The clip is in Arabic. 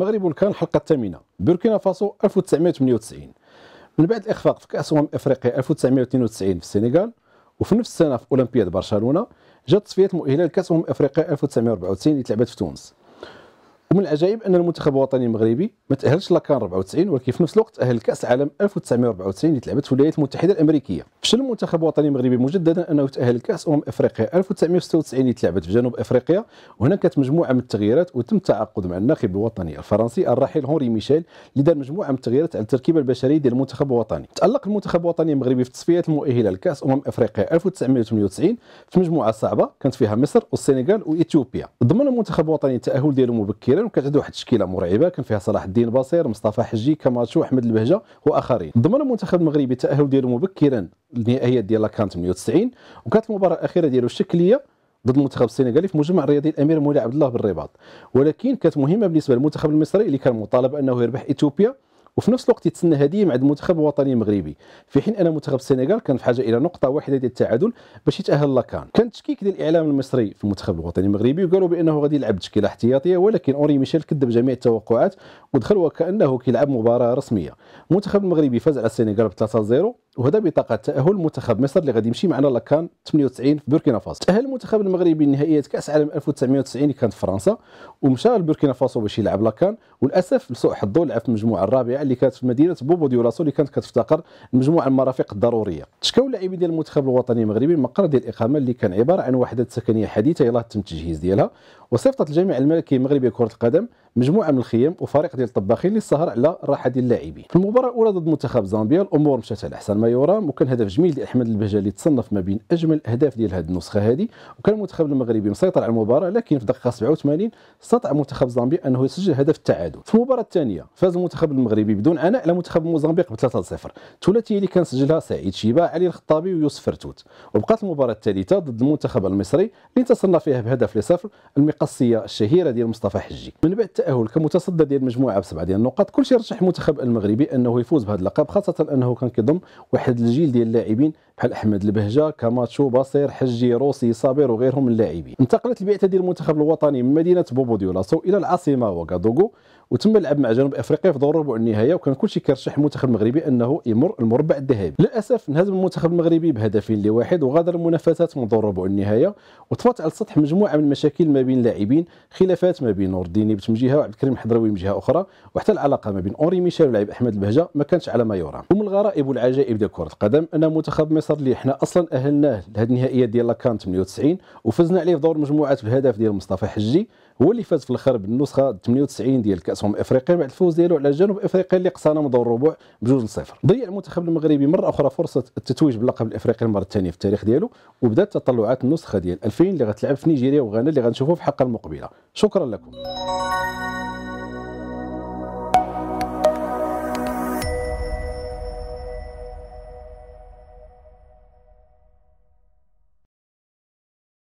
المغرب والكان الحلقه الثامنه بوركينا فاسو 1998 من بعد الاخفاق في كاس امم افريقيا 1992 في السنغال وفي نفس السنه في اولمبياد برشلونه جات تصفيات مؤهله لكاس امم افريقيا 1994 اللي تلعبت في تونس ومن العجائب ان المنتخب الوطني المغربي ما تاهلش لكان 94 ولكن في نفس الوقت تاهل لكاس العالم 1994 اللي تلعبت في الولايات المتحده الامريكيه فشل المنتخب الوطني المغربي مجددا انه تاهل لكاس امم افريقيا 1996 اللي تلعبت في جنوب افريقيا وهنا كانت مجموعه من التغييرات وتم التعاقد مع الناخب الوطني الفرنسي الرحيل هنري ميشيل اللي دار مجموعه من التغييرات على التركيبه البشريه ديال المنتخب الوطني تالق المنتخب الوطني المغربي في التصفيات المؤهله لكاس امم افريقيا 1998 في مجموعه صعبه كانت فيها مصر والسنغال واثيوبيا ضمن المنتخب الوطني التاهل ديالو مبكرا وكانت عنده واحد التشكيله مرعبه كان فيها صلاح الدين بصير مصطفى حجي كماتشو احمد البهجه واخرين ضمن المنتخب المغربي التاهل ديالو مبكرا النهائيات ديال لاكان 98 وكانت المباراه الاخيره ديالو الشكليه ضد المنتخب السنغالي في مجمع الرياضي الامير مولاي عبد الله بالرباط ولكن كانت مهمه بالنسبه للمنتخب المصري اللي كان مطالب انه يربح اثيوبيا وفي نفس الوقت يتسنى هديه مع المنتخب الوطني المغربي في حين ان منتخب السنغال كان في حاجه الى نقطه واحده ديال التعادل باش يتاهل لاكان كان التشكيك ديال الاعلام المصري في المنتخب الوطني المغربي وقالوا بانه غادي يلعب تشكيله احتياطيه ولكن اوري ميشيل كذب جميع التوقعات ودخل وكانه كيلعب مباراه رسميه المنتخب المغربي فاز على السنغال ب 3-0 وهذا بطاقه تاهل منتخب مصر اللي غادي يمشي معنا لكان 98 في بوركينا فاسو تاهل المنتخب المغربي لنهائيات كاس عالم 1990 اللي كانت في فرنسا ومشى لبوركينا فاسو باش يلعب لكان وللاسف لسوء حظه لعب في المجموعه الرابعه اللي كانت في مدينه بوبو ديولاسو اللي كانت كتفتقر مجموعة المرافق الضروريه تشكاو اللاعبين ديال المنتخب الوطني المغربي المقر ديال الاقامه اللي كان عباره عن وحده سكنيه حديثه يلاه تم التجهيز ديالها وصفت الجامع الملكي المغربي لكره القدم مجموعه من الخيام وفريق ديال الطباخين للسهر على الراحه ديال اللاعبين في المباراه الاولى ضد منتخب زامبيا الامور مشات على احسن ما يرام وكان هدف جميل لأحمد البهجه اللي تصنف ما بين اجمل الاهداف ديال هذه النسخه هذه وكان المنتخب المغربي مسيطر على المباراه لكن في الدقيقه 87 استطاع منتخب زامبيا انه يسجل هدف التعادل في المباراه الثانيه فاز المنتخب المغربي بدون عناء على منتخب موزمبيق ب 3-0 الثلاثيه اللي كان سجلها سعيد شيبا علي الخطابي ويوسف فرتوت وبقات المباراه الثالثه ضد المنتخب المصري اللي انتصرنا فيها بهدف لصفر القصيه الشهيره ديال مصطفى حجي من بعد التاهل كمتصدى ديال المجموعه بسبعه ديال النقاط كلشي رشح المنتخب المغربي انه يفوز بهذا اللقب خاصه انه كان كيضم واحد الجيل ديال اللاعبين بحال احمد البهجه كاماتشو بصير حجي روسي صابر وغيرهم من اللاعبين انتقلت البعثه ديال المنتخب الوطني من مدينه بوبو ديولاسو الى العاصمه واكادوغو وتم اللعب مع جنوب افريقيا في دور ربع النهائي وكان كلشي كيرشح المنتخب المغربي انه يمر المربع الذهبي للاسف انهزم المنتخب المغربي بهدفين لواحد وغادر المنافسات من دور ربع النهائي وطفت على السطح مجموعه من المشاكل ما بين اللاعبين خلافات ما بين نور الديني من جهه وعبد الكريم الحضراوي من جهه اخرى وحتى العلاقه ما بين اونري ميشيل ولاعب احمد البهجه ما كانتش على ما يرام ومن الغرائب والعجائب ديال كره القدم ان منتخب مصر اللي حنا اصلا اهلناه لهذه النهائيات ديال لاكان 98 وفزنا عليه في دور المجموعات بهدف ديال مصطفى حجي هو اللي فاز في الاخر بالنسخه 98 ديال كاس امم افريقيا بعد الفوز ديالو على جنوب افريقيا اللي قصانا من دور الربع بجوج لصفر ضيع المنتخب المغربي مره اخرى فرصه التتويج باللقب الافريقي المره الثانيه في التاريخ ديالو وبدات تطلعات النسخه ديال 2000 اللي غتلعب في نيجيريا وغانا اللي غنشوفوه في حق الحلقة المقبلة شكرا لكم